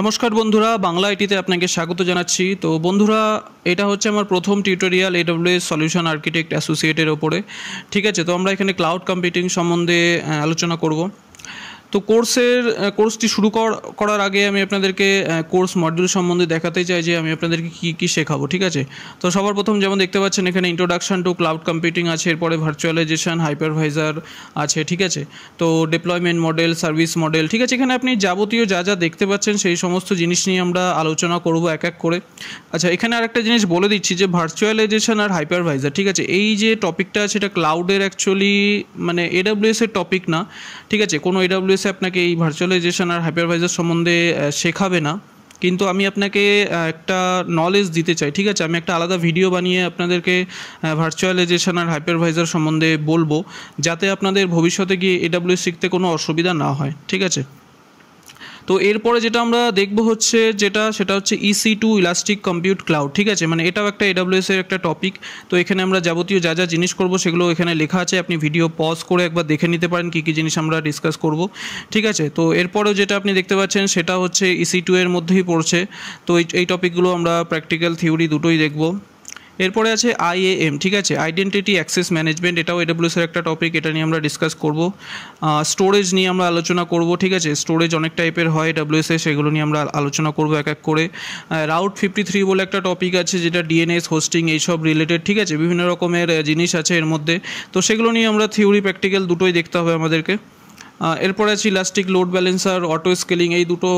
নমস্কার বন্ধুরা বাংলা আইটিতে আপনাকে স্বাগত জানাচ্ছি তো বন্ধুরা এটা হচ্ছে আমার প্রথম টিউটোরিয়াল এডব্লিউএস সলিউশন আর্কিটেক্ট অ্যাসোসিয়েটের ওপরে ঠিক আছে তো আমরা এখানে ক্লাউড কম্পিউটিং সম্বন্ধে আলোচনা করব তো কোর্সের কোর্সটি শুরু করার আগে আমি আপনাদেরকে কোর্স মডিউল সম্বন্ধে দেখাতে চাই যে আমি আপনাদেরকে কী কী শেখাবো ঠিক আছে তো সবার প্রথম যেমন দেখতে পাচ্ছেন এখানে ইন্ট্রোডাকশান টু ক্লাউড কম্পিউটিং আছে এরপরে ভার্চুয়ালাইজেশন হাইপারভাইজার আছে ঠিক আছে তো ডিপ্লয়মেন্ট মডেল সার্ভিস মডেল ঠিক আছে এখানে আপনি যাবতীয় যা যা দেখতে পাচ্ছেন সেই সমস্ত জিনিস নিয়ে আমরা আলোচনা করব এক এক করে আচ্ছা এখানে আর একটা জিনিস বলে দিচ্ছি যে ভার্চুয়ালাইজেশন আর হাইপারভাইজার ঠিক আছে এই যে টপিকটা আছে এটা ক্লাউডের অ্যাকচুয়ালি মানে এডাব্লিউএস এর টপিক না ঠিক আছে কোনো এডাব্লিউএস কোর্সে আপনাকে এই ভার্চুয়ালাইজেশন আর হাইপারভাইজার সম্বন্ধে শেখাবে না কিন্তু আমি আপনাকে একটা নলেজ দিতে চাই ঠিক আছে আমি একটা আলাদা ভিডিও বানিয়ে আপনাদেরকে ভার্চুয়ালাইজেশন আর হাইপারভাইজার সম্বন্ধে বলবো যাতে আপনাদের ভবিষ্যতে গিয়ে এডাব্লিউ শিখতে কোনো অসুবিধা না হয় ঠিক আছে তো এরপরে যেটা আমরা দেখব হচ্ছে যেটা সেটা হচ্ছে EC two elastic compute cloud ঠিক আছে মানে এটাও একটা এডাব্লিউএস এর একটা টপিক তো এখানে আমরা যাবতীয় যা যা জিনিস করব সেগুলো এখানে লেখা আছে আপনি ভিডিও পজ করে একবার দেখে নিতে পারেন কী কী জিনিস আমরা ডিসকাস করব ঠিক আছে তো এরপরেও যেটা আপনি দেখতে পাচ্ছেন সেটা হচ্ছে ইসি e টু এর মধ্যেই পড়ছে তো এই টপিকগুলো আমরা প্র্যাকটিক্যাল থিওরি দুটোই দেখবো এরপরে আছে আইএএম ঠিক আছে আইডেন্টিটি অ্যাক্সেস ম্যানেজমেন্ট এটাও এডাব্লিউসের একটা টপিক এটা নিয়ে আমরা ডিসকাস করব স্টোরেজ নিয়ে আমরা আলোচনা করব ঠিক আছে স্টোরেজ অনেক টাইপের হয় এডাব্লিউএসে সেগুলো নিয়ে আমরা আলোচনা করব এক এক করে রাউট ফিফটি থ্রি বলে একটা টপিক আছে যেটা ডিএনএস হোস্টিং এইসব রিলেটেড ঠিক আছে বিভিন্ন রকমের জিনিস আছে এর মধ্যে তো সেগুলো নিয়ে আমরা থিওরি প্র্যাকটিক্যাল দুটোই দেখতে হবে আমাদেরকে এরপরে আছে elastic load balancer auto scaling এই দুটো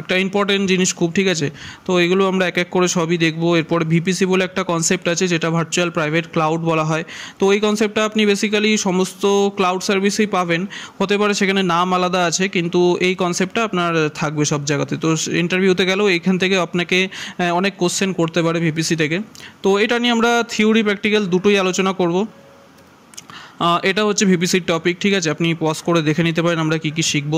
একটা ইম্পর্টেন্ট জিনিস খুব ঠিক আছে তো এগুলো আমরা এক এক করে সবই দেখব এরপর ভিপিসি বলে একটা কনসেপ্ট আছে যেটা ভার্চুয়াল প্রাইভেট ক্লাউড বলা হয় তো এই কনসেপ্টটা আপনি বেসিক্যালি সমস্ত ক্লাউড সার্ভিসেই পাবেন হতে পারে সেখানে নাম আলাদা আছে কিন্তু এই কনসেপ্টটা আপনার থাকবে সব জায়গাতে তো ইন্টারভিউতে গেলেও এইখান থেকে আপনাকে অনেক কোশ্চেন করতে পারে ভিপিসি থেকে তো এটা নিয়ে আমরা থিওরি প্র্যাকটিক্যাল দুটোই আলোচনা করব এটা হচ্ছে ভিপিসির টপিক ঠিক আছে আপনি পজ করে দেখে নিতে পারেন আমরা কী কী শিখব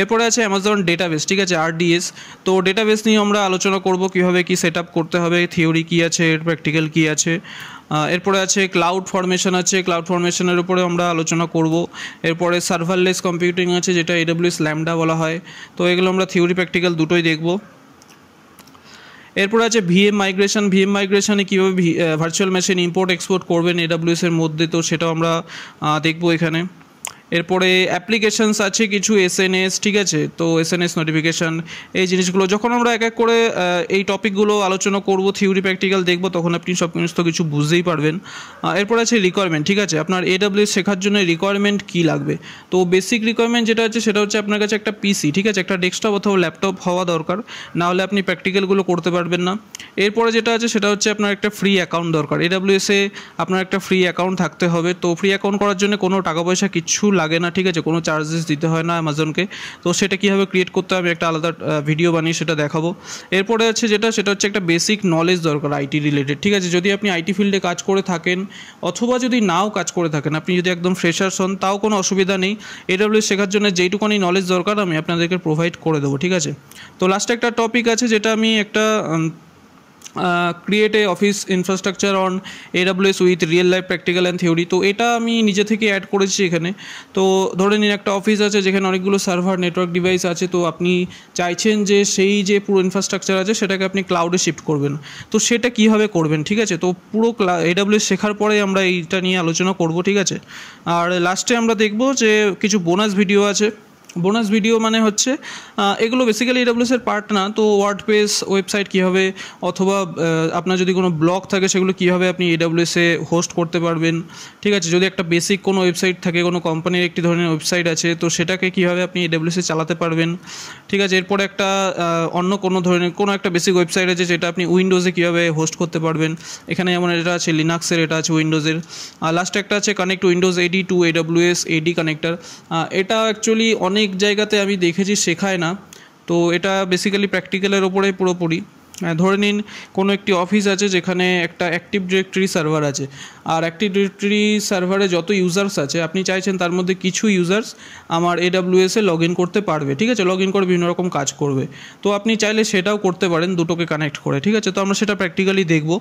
এরপরে আছে অ্যামাজন ডেটাবেস ঠিক আছে আরডিএস তো ডেটাবেস নিয়ে আমরা আলোচনা করব কিভাবে কি সেট করতে হবে থিওরি কি আছে এর প্র্যাকটিক্যাল কি আছে এরপরে আছে ক্লাউড ফরমেশন আছে ক্লাউড ফরমেশনের উপরে আমরা আলোচনা করব এরপরে সার্ভারলেস কম্পিউটিং আছে যেটা এডব্লিউএস ল্যামডা বলা হয় তো এগুলো আমরা থিওরি প্র্যাকটিক্যাল দুটোই দেখবো এরপর আছে ভিএম মাইগ্রেশন ভিএম মাইগ্রেশনে কীভাবে ভার্চুয়াল মেশিন ইম্পোর্ট এক্সপোর্ট করবেন এডাব্লিউএস এর মধ্যে তো সেটাও আমরা দেখবো এখানে এরপরে অ্যাপ্লিকেশানস আছে কিছু এস এন এস ঠিক আছে তো এস এন এস নোটিফিকেশান এই জিনিসগুলো যখন আমরা এক এক করে এই টপিকগুলো আলোচনা করব থিওরি প্র্যাকটিক্যাল দেখব তখন আপনি সব সমস্ত কিছু বুঝতেই পারবেন এরপর আছে রিকোয়ারমেন্ট ঠিক আছে আপনার এডাব্লিউ শেখার জন্য রিকোয়ারমেন্ট কী লাগবে তো বেসিক রিকোয়ারমেন্ট যেটা আছে সেটা হচ্ছে আপনার কাছে একটা পিসি ঠিক আছে একটা ডেস্কটপ অথবা ল্যাপটপ হওয়া দরকার না হলে আপনি প্র্যাকটিক্যালগুলো করতে পারবেন না এরপরে যেটা আছে সেটা হচ্ছে আপনার একটা ফ্রি অ্যাকাউন্ট দরকার এডাব্লিউ এসে আপনার একটা ফ্রি অ্যাকাউন্ট থাকতে হবে তো ফ্রি অ্যাকাউন্ট করার জন্য কোনো টাকা পয়সা কিচ্ছু লাগে না ঠিক আছে কোনো চার্জেস দিতে হয় না অ্যামাজনকে তো সেটা কীভাবে ক্রিয়েট করতে হবে একটা আলাদা ভিডিও বানিয়ে সেটা দেখাবো এরপরে হচ্ছে যেটা সেটা হচ্ছে একটা বেসিক নলেজ দরকার আইটি রিলেটেড ঠিক আছে যদি আপনি আইটি ফিল্ডে কাজ করে থাকেন অথবা যদি নাও কাজ করে থাকেন আপনি যদি একদম ফ্রেশার্স হন তাও কোনো অসুবিধা নেই এডাব্লিউ শেখার জন্য যেইটুকুনি নলেজ দরকার আমি আপনাদেরকে প্রোভাইড করে দেবো ঠিক আছে তো লাস্টে একটা টপিক আছে যেটা আমি একটা create a office infrastructure on AWS with real life practical and theory তো এটা আমি নিজে থেকে অ্যাড করেছি এখানে তো ধরে নিন একটা অফিস আছে যেখানে অনেকগুলো সার্ভার নেটওয়ার্ক ডিভাইস আছে তো আপনি চাইছেন যে সেই যে পুরো ইনফ্রাস্ট্রাকচার আছে সেটাকে আপনি ক্লাউডে শিফট করবেন তো সেটা কীভাবে করবেন ঠিক আছে তো পুরো এডাব্লিউএস শেখার পরে আমরা এইটা নিয়ে আলোচনা করব ঠিক আছে আর লাস্টে আমরা দেখব যে কিছু বোনাস ভিডিও আছে বোনাস ভিডিও মানে হচ্ছে এগুলো বেসিক্যালি এডাব্লিউএস এর পার্ট না তো ওয়ার্ড পেস ওয়েবসাইট কীভাবে অথবা আপনার যদি কোনো ব্লগ থাকে সেগুলো কীভাবে আপনি এডাব্লিউএস এ হোস্ট করতে পারবেন ঠিক আছে যদি একটা বেসিক কোনো ওয়েবসাইট থাকে কোনো কোম্পানির একটি ধরনের ওয়েবসাইট আছে তো সেটাকে কীভাবে আপনি এডাব্লিউএস এ চালাতে পারবেন ঠিক আছে এরপরে একটা অন্য কোনো ধরনের কোনো একটা বেসিক ওয়েবসাইট আছে যেটা আপনি উইন্ডোজে কীভাবে হোস্ট করতে পারবেন এখানে যেমন এটা আছে লিনাক্সের এটা আছে উইন্ডোজের আর লাস্ট একটা আছে connect Windows AD to AWS AD connector এটা অ্যাকচুয়ালি অনেক অনেক জায়গাতে আমি দেখেছি শেখায় না তো এটা বেসিক্যালি প্র্যাকটিক্যালের ওপরে পুরোপুরি ধরে নিন কোনো একটি অফিস আছে যেখানে একটা অ্যাক্টিভ ডিরেক্টরি সার্ভার আছে আর অ্যাক্টিভ ডিরেক্টরি সার্ভারে যত ইউজার্স আছে আপনি চাইছেন তার মধ্যে কিছু ইউজার্স আমার এডাব্লিউএসে লগ ইন করতে পারবে ঠিক আছে লগ ইন করে বিভিন্ন রকম কাজ করবে তো আপনি চাইলে সেটাও করতে পারেন দুটোকে কানেক্ট করে ঠিক আছে তো আমরা সেটা প্র্যাকটিক্যালি দেখবো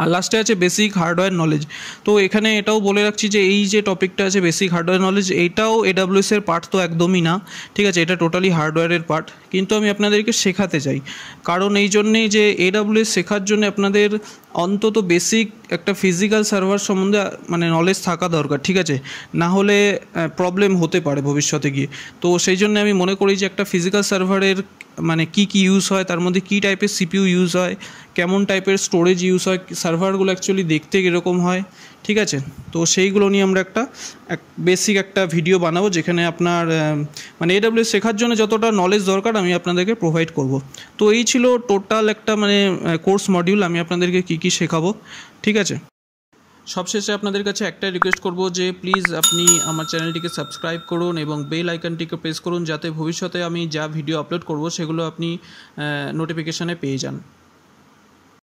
আর লাস্টে আছে বেসিক হার্ডওয়্যার নলেজ তো এখানে এটাও বলে রাখছি যে এই যে টপিকটা আছে বেসিক হার্ডওয়্যার নলেজ এটাও এডাব্লিউএস এর পার্ট তো একদমই না ঠিক আছে এটা টোটালি হার্ডওয়্যারের পার্ট কিন্তু আমি আপনাদেরকে শেখাতে চাই কারণ এই জন্যেই যে এডাব্লিউএস শেখার জন্য আপনাদের অন্তত বেসিক একটা ফিজিক্যাল সার্ভার সম্বন্ধে মানে নলেজ থাকা দরকার ঠিক আছে না হলে প্রবলেম হতে পারে ভবিষ্যতে গিয়ে তো সেই জন্য আমি মনে করি যে একটা ফিজিক্যাল সার্ভারের মানে কি কি ইউজ হয় তার মধ্যে কি টাইপের সিপিইউ ইউজ হয় কেমন টাইপের স্টোরেজ ইউজ হয় সার্ভারগুলো অ্যাকচুয়ালি দেখতে কীরকম হয় ঠিক আছে তো সেইগুলো নিয়ে আমরা একটা এক বেসিক একটা ভিডিও বানাবো যেখানে আপনার মানে এডাব্লিউ শেখার জন্য যতটা নলেজ দরকার আমি আপনাদেরকে প্রোভাইড করব তো এই ছিল টোটাল একটা মানে কোর্স মডিউল আমি আপনাদেরকে কি কি শেখাবো ঠিক আছে সবশেষে আপনাদের কাছে একটাই রিকোয়েস্ট করব যে প্লিজ আপনি আমার চ্যানেলটিকে সাবস্ক্রাইব করুন এবং বেল আইকনটিকে প্রেস করুন যাতে ভবিষ্যতে আমি যা ভিডিও আপলোড করব সেগুলো আপনি নোটিফিকেশানে পেয়ে যান